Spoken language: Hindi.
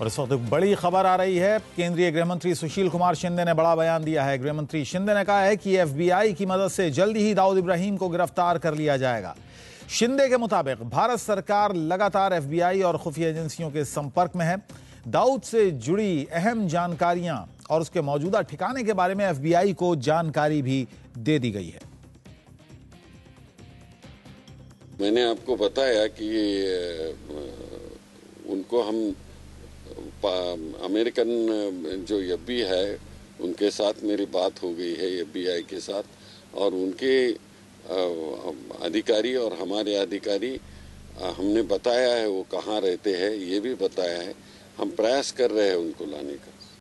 और इस वक्त बड़ी खबर आ रही है केंद्रीय गृह मंत्री सुशील कुमार शिंदे ने बड़ा बयान दिया है गृह मंत्री शिंदे ने कहा है कि एफबीआई की मदद से जल्दी ही दाऊद इब्राहिम को गिरफ्तार कर लिया जाएगा शिंदे के मुताबिक भारत सरकार लगातार एफबीआई और खुफिया एजेंसियों के संपर्क में है दाऊद से जुड़ी अहम जानकारियां और उसके मौजूदा ठिकाने के बारे में एफ को जानकारी भी दे दी गई है मैंने आपको बताया कि उनको हम अमेरिकन जो यब्बी है उनके साथ मेरी बात हो गई है एफबीआई के साथ और उनके अधिकारी और हमारे अधिकारी हमने बताया है वो कहाँ रहते हैं ये भी बताया है हम प्रयास कर रहे हैं उनको लाने का